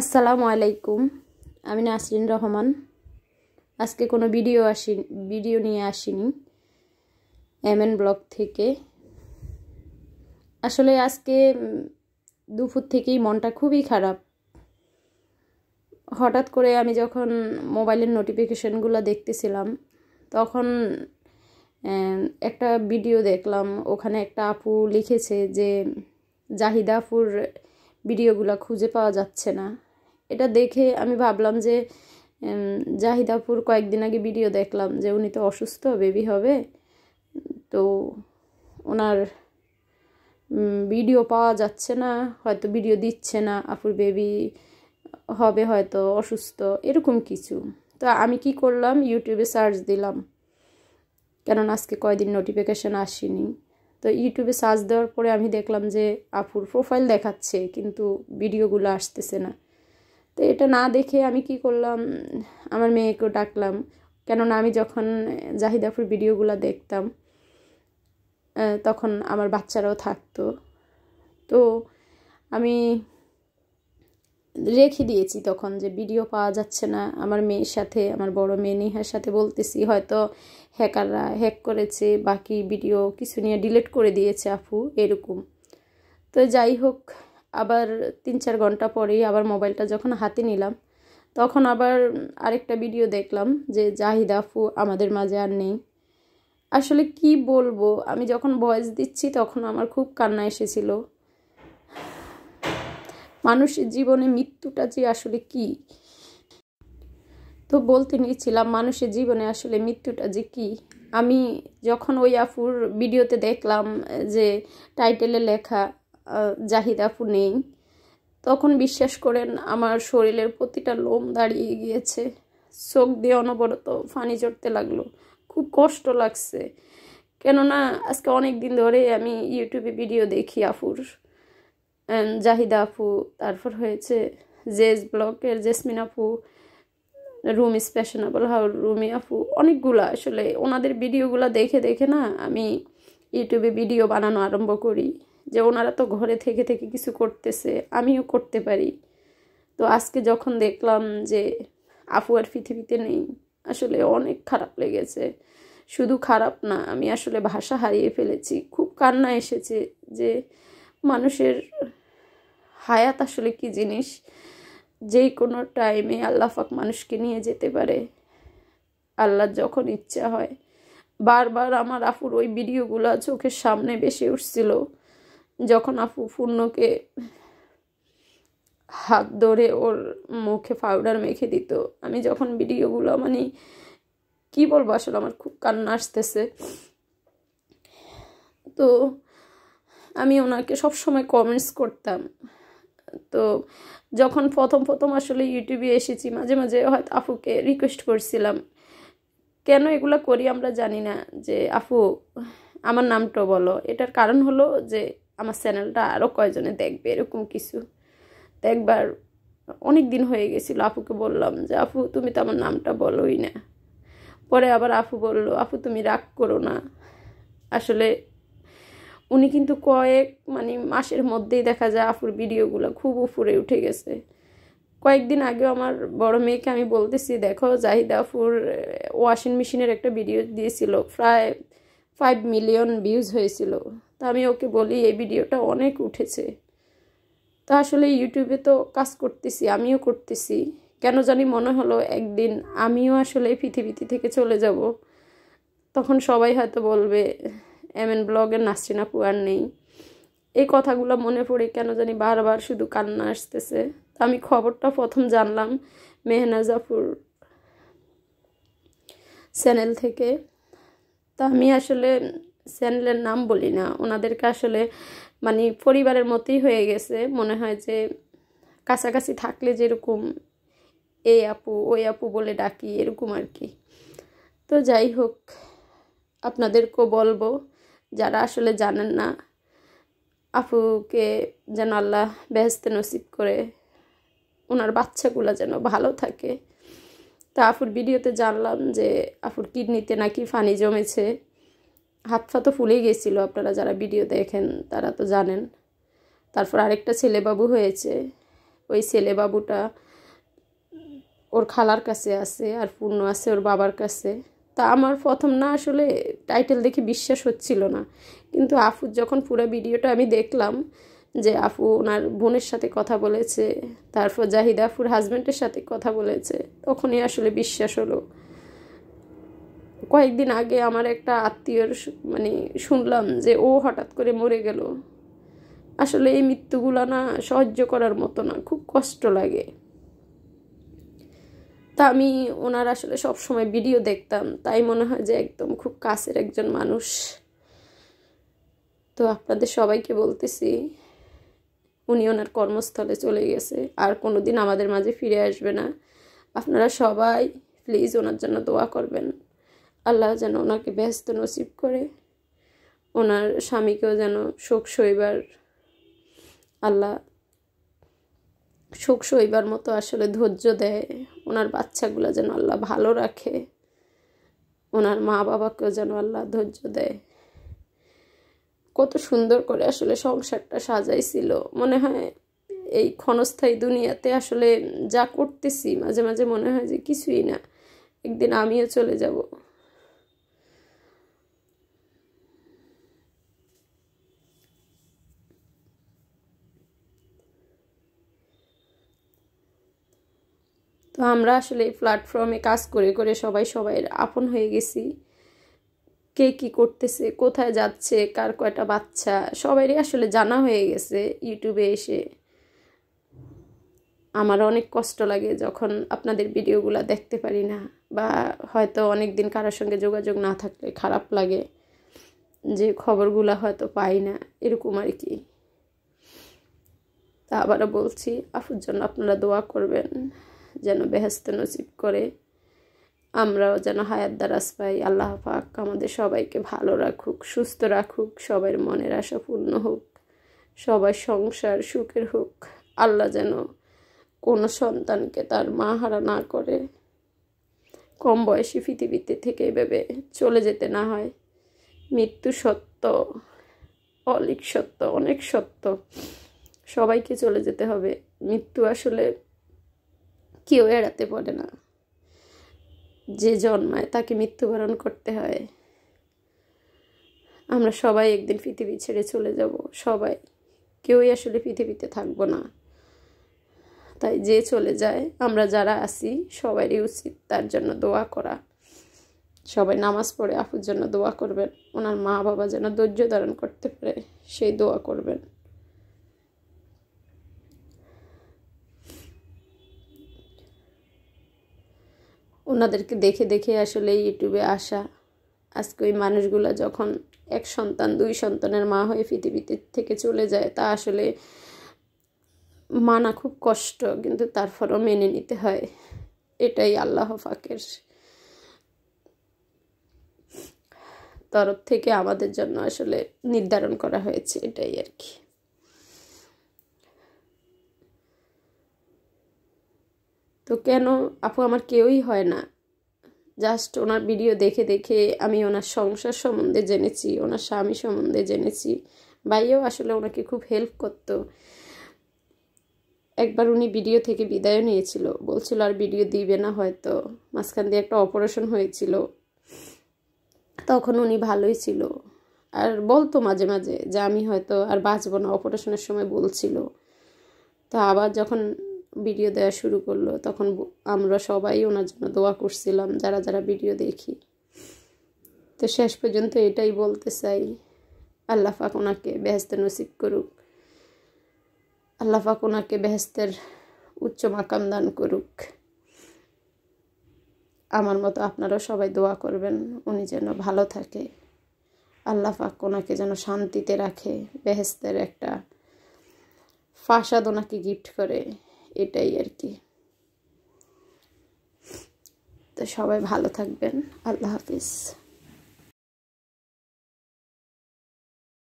আসসালামু আলাইকুম আমি নাসরিন রহমান আজকে কোনো ভিডিও আসি ভিডিও নিয়ে আসিনি এন ব্লগ থেকে আসলে আজকে দুপুর থেকেই মনটা খুবই খারাপ হঠাৎ করে আমি যখন মোবাইলের নোটিফিকেশানগুলো দেখতেছিলাম তখন একটা ভিডিও দেখলাম ওখানে একটা আপু লিখেছে যে জাহিদাপুর ভিডিওগুলো খুঁজে পাওয়া যাচ্ছে না এটা দেখে আমি ভাবলাম যে জাহিদাপুর কয়েকদিন আগে ভিডিও দেখলাম যে উনি তো অসুস্থ বেবি হবে তো ওনার ভিডিও পাওয়া যাচ্ছে না হয়তো ভিডিও দিচ্ছে না আপুর বেবি হবে হয়তো অসুস্থ এরকম কিছু তো আমি কি করলাম ইউটিউবে সার্চ দিলাম কেননা আজকে কয়দিন নোটিফিকেশান আসেনি তো ইউটিউবে সার্চ দেওয়ার পরে আমি দেখলাম যে আপুর প্রোফাইল দেখাচ্ছে কিন্তু ভিডিওগুলো আসতেছে না তো এটা না দেখে আমি কি করলাম আমার মেয়েকেও ডাকলাম কেননা আমি যখন জাহিদাপুর ভিডিওগুলো দেখতাম তখন আমার বাচ্চারাও থাকতো তো আমি রেখে দিয়েছি তখন যে ভিডিও পাওয়া যাচ্ছে না আমার মেয়ের সাথে আমার বড় মেয়ে নেহার সাথে বলতেছি হয়তো হ্যাকাররা হ্যাক করেছে বাকি ভিডিও কিছু নিয়ে ডিলিট করে দিয়েছে আফু এরকম তো যাই হোক আবার তিন চার ঘন্টা পরেই আবার মোবাইলটা যখন হাতে নিলাম তখন আবার আরেকটা ভিডিও দেখলাম যে জাহিদ আফু আমাদের মাঝে আর নেই আসলে কি বলবো আমি যখন ভয়েস দিচ্ছি তখন আমার খুব কান্না এসেছিল মানুষের জীবনে মৃত্যুটা যে আসলে কি তো বলতে নিয়েছিলাম মানুষের জীবনে আসলে মৃত্যুটা যে কি আমি যখন ওই আফুর ভিডিওতে দেখলাম যে টাইটেলে লেখা জাহিদাপু নেই তখন বিশ্বাস করেন আমার শরীরের প্রতিটা লোম দাঁড়িয়ে গিয়েছে চোখ দিয়ে অনবরত ফানি চড়তে লাগলো খুব কষ্ট লাগছে কেননা আজকে অনেক দিন ধরে আমি ইউটিউবে ভিডিও দেখি আফুর জাহিদা আপু তারপর হয়েছে জেজ ব্লকের জেসমিন আপু room is fashionable how Rumi আপু অনেকগুলো আসলে ওনাদের ভিডিওগুলো দেখে দেখে না আমি ইউটিউবে ভিডিও বানানো আরম্ভ করি যে ওনারা তো ঘরে থেকে থেকে কিছু করতেছে আমিও করতে পারি তো আজকে যখন দেখলাম যে আপু আর পৃথিবীতে নেই আসলে অনেক খারাপ লেগেছে শুধু খারাপ না আমি আসলে ভাষা হারিয়ে ফেলেছি খুব কান্না এসেছে যে মানুষের হায়াত আসলে কি জিনিস যেই কোনো টাইমে ফাক মানুষকে নিয়ে যেতে পারে আল্লাহ যখন ইচ্ছা হয় বারবার আমার আফুর ওই ভিডিওগুলো চোখের সামনে বেশি উঠছিল যখন আপু পূর্ণকে হাত ধরে ওর মুখে পাউডার মেখে দিত আমি যখন ভিডিওগুলো মানে কি বলবো আসলে আমার খুব কান্না আসতেছে তো আমি ওনাকে সবসময় কমেন্টস করতাম তো যখন প্রথম প্রথম আসলে ইউটিউবে এসেছি মাঝে মাঝে হয়তো আপুকে রিকোয়েস্ট করছিলাম কেন এগুলো করি আমরা জানি না যে আপু আমার নামটা বলো এটার কারণ হলো যে আমার চ্যানেলটা আরও কয়জনে দেখবে এরকম কিছু দেখবার অনেক দিন হয়ে গেছিলো আপুকে বললাম যে আপু তুমি তো আমার নামটা বলোই না পরে আবার আপু বলল আপু তুমি রাগ করো না আসলে উনি কিন্তু কয়েক মানে মাসের মধ্যেই দেখা যায় আপুর ভিডিওগুলো খুব উপরে উঠে গেছে কয়েকদিন আগেও আমার বড় মেয়েকে আমি বলতেছি দেখো জাহিদা আপুর ওয়াশিং মেশিনের একটা ভিডিও দিয়েছিল প্রায় ফাইভ মিলিয়ন ভিউজ হয়েছিল তা আমি ওকে বলি এই ভিডিওটা অনেক উঠেছে তা আসলে ইউটিউবে তো কাজ করতেছি আমিও করতেছি কেন জানি মনে হলো একদিন আমিও আসলে পৃথিবীতে থেকে চলে যাব তখন সবাই হয়তো বলবে এম এন ব্লগের নাসরিনা পুয়ার নেই এই কথাগুলো মনে পড়ে কেন জানি বারবার শুধু কান্না আসতেছে আমি খবরটা প্রথম জানলাম মেহনাজাফুর চ্যানেল থেকে তো আমি আসলে চ্যানেলের নাম বলি না ওনাদেরকে আসলে মানে পরিবারের মতোই হয়ে গেছে মনে হয় যে কাছাকাছি থাকলে যেরকম এই আপু ওই আপু বলে ডাকি এরকম আর কি তো যাই হোক আপনাদেরকেও বলবো যারা আসলে জানেন না আপুকে যেন আল্লাহ বেহেস্তে নসিব করে ওনার বাচ্চাগুলো যেন ভালো থাকে তা আফুর ভিডিওতে জানলাম যে আফুর কিডনিতে নাকি ফানি জমেছে হাত ফা তো ফুলেই গেছিল আপনারা যারা ভিডিও দেখেন তারা তো জানেন তারপর আরেকটা ছেলেবাবু হয়েছে ওই ছেলেবাবুটা ওর খালার কাছে আছে আর পূর্ণ আছে ওর বাবার কাছে তা আমার প্রথম না আসলে টাইটেল দেখে বিশ্বাস হচ্ছিল না কিন্তু আফুর যখন পুরো ভিডিওটা আমি দেখলাম যে আফু ওনার বোনের সাথে কথা বলেছে তারপর জাহিদ আফুর হাজব্যান্ডের সাথে কথা বলেছে তখনই আসলে বিশ্বাস হলো কয়েকদিন আগে আমার একটা আত্মীয়র মানে শুনলাম যে ও হঠাৎ করে মরে গেল আসলে এই মৃত্যুগুলো না সহ্য করার মতো না খুব কষ্ট লাগে তা আমি ওনার আসলে সব সময় ভিডিও দেখতাম তাই মনে হয় যে একদম খুব কাছের একজন মানুষ তো আপনাদের সবাইকে বলতেছি উনি ওনার কর্মস্থলে চলে গেছে আর কোনো দিন আমাদের মাঝে ফিরে আসবে না আপনারা সবাই প্লিজ ওনার জন্য দোয়া করবেন আল্লাহ যেন ওনাকে ব্যস্ত নসিব করে ওনার স্বামীকেও যেন শোক সইবার আল্লাহ শোক সইবার মতো আসলে ধৈর্য দেয় ওনার বাচ্চাগুলো যেন আল্লাহ ভালো রাখে ওনার মা বাবাকেও যেন আল্লাহ ধৈর্য দেয় কত সুন্দর করে আসলে সংসারটা সাজাইছিল মনে হয় এই ক্ষণস্থায়ী দুনিয়াতে আসলে যা করতেছি মাঝে মাঝে মনে হয় যে কিছুই না একদিন আমিও চলে যাব তো আমরা আসলে এই প্ল্যাটফর্মে কাজ করে করে সবাই সবাই আপন হয়ে গেছি কে কি করতেছে কোথায় যাচ্ছে কার কয়টা বাচ্চা সবারই আসলে জানা হয়ে গেছে ইউটিউবে এসে আমার অনেক কষ্ট লাগে যখন আপনাদের ভিডিওগুলো দেখতে পারি না বা হয়তো অনেক দিন কারোর সঙ্গে যোগাযোগ না থাকলে খারাপ লাগে যে খবরগুলো হয়তো পাই না এরকম আর কি তা আবারও বলছি আফুর জন্য আপনারা দোয়া করবেন যেন বেহেস্ত নসিব করে আমরাও যেন হায়াত দ্বারাস পাই আল্লাহ পাক আমাদের সবাইকে ভালো রাখুক সুস্থ রাখুক সবার মনের আশা পূর্ণ হোক সবাই সংসার সুখের হোক আল্লাহ যেন কোনো সন্তানকে তার মা হারা না করে কম বয়সী পৃথিবীতে থেকে এভাবে চলে যেতে না হয় মৃত্যু সত্য অলিক সত্য অনেক সত্য সবাইকে চলে যেতে হবে মৃত্যু আসলে কেউ এড়াতে পারে না যে জন্মায় তাকে মৃত্যুবরণ করতে হয় আমরা সবাই একদিন পৃথিবী ছেড়ে চলে যাব সবাই কেউই আসলে পৃথিবীতে থাকবো না তাই যে চলে যায় আমরা যারা আসি সবারই উচিত তার জন্য দোয়া করা সবাই নামাজ পড়ে আপুর জন্য দোয়া করবেন ওনার মা বাবা যেন ধৈর্য ধারণ করতে পারে সেই দোয়া করবেন ওনাদেরকে দেখে দেখে আসলে ইউটিউবে আসা আজকে ওই মানুষগুলো যখন এক সন্তান দুই সন্তানের মা হয়ে পৃথিবীতে থেকে চলে যায় তা আসলে মানা খুব কষ্ট কিন্তু তারপরও মেনে নিতে হয় এটাই আল্লাহ ফাঁকের তরফ থেকে আমাদের জন্য আসলে নির্ধারণ করা হয়েছে এটাই আর কি তো কেন আপু আমার কেউই হয় না জাস্ট ওনার ভিডিও দেখে দেখে আমি ওনার সংসার সম্বন্ধে জেনেছি ওনার স্বামী সম্বন্ধে জেনেছি ভাইও আসলে ওনাকে খুব হেল্প করতো একবার উনি ভিডিও থেকে বিদায় নিয়েছিল বলছিল আর ভিডিও দিবে না হয়তো মাঝখান দিয়ে একটা অপারেশন হয়েছিল তখন উনি ভালোই ছিল আর বলতো মাঝে মাঝে যে আমি হয়তো আর বাঁচবো না অপারেশনের সময় বলছিল তা আবার যখন ভিডিও দেওয়া শুরু করলো তখন আমরা সবাই ওনার জন্য দোয়া করছিলাম যারা যারা ভিডিও দেখি তো শেষ পর্যন্ত এটাই বলতে চাই আল্লাহাক ওনাকে বেহেস্ত নসিব করুক আল্লাহাক ওনাকে বেহেস্তের উচ্চ মাকাম দান করুক আমার মতো আপনারা সবাই দোয়া করবেন উনি যেন ভালো থাকে আল্লাহ পাক ওনাকে যেন শান্তিতে রাখে বেহেস্তের একটা ফাসাদ ওনাকে গিফট করে এটাই আর কি তো সবাই ভালো থাকবেন আল্লাহ হাফিজ